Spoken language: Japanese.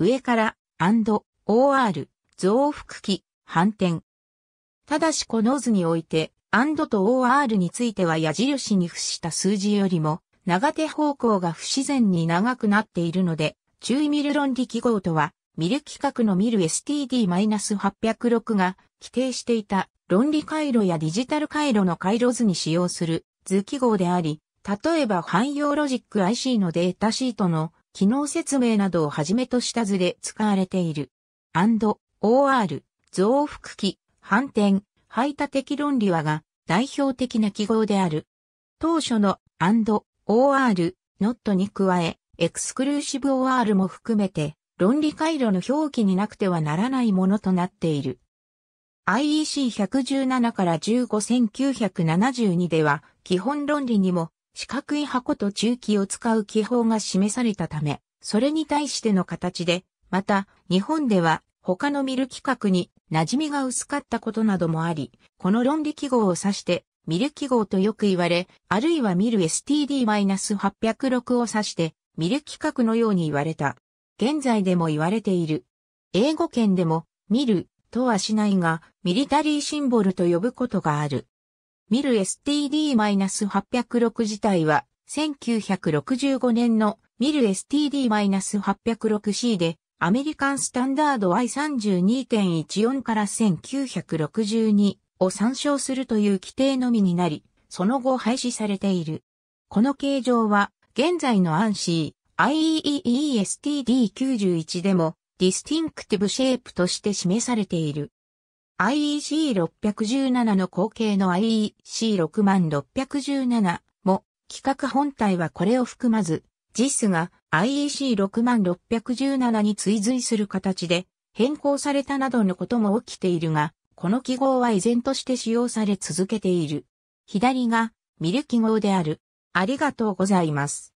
上から、OR、増幅器、反転。ただしこの図において、と OR については矢印に付した数字よりも、長手方向が不自然に長くなっているので、注意ミル論理記号とは、ミル規格のミル STD-806 が規定していた論理回路やデジタル回路の回路図に使用する図記号であり、例えば汎用ロジック IC のデータシートの機能説明などをはじめとした図で使われている。and, or, 増幅器、反転、排他的論理はが代表的な記号である。当初の and, or, not に加え、エクスクルーシブ or も含めて論理回路の表記になくてはならないものとなっている。IEC117 から151972では基本論理にも四角い箱と中期を使う気泡が示されたため、それに対しての形で、また、日本では他のミル規格に馴染みが薄かったことなどもあり、この論理記号を指して、ミル記号とよく言われ、あるいはミル STD-806 を指して、ミル規格のように言われた。現在でも言われている。英語圏でも、ミルとはしないが、ミリタリーシンボルと呼ぶことがある。ミル STD-806 自体は、1965年のミル STD-806C で、アメリカンスタンダード Y32.14 から1962を参照するという規定のみになり、その後廃止されている。この形状は、現在の a n シー IEEE STD91 でも、ディスティンクティブシェイプとして示されている。IEC617 の後継の IEC6617 も企画本体はこれを含まず、JIS が IEC6617 に追随する形で変更されたなどのことも起きているが、この記号は依然として使用され続けている。左が見る記号である。ありがとうございます。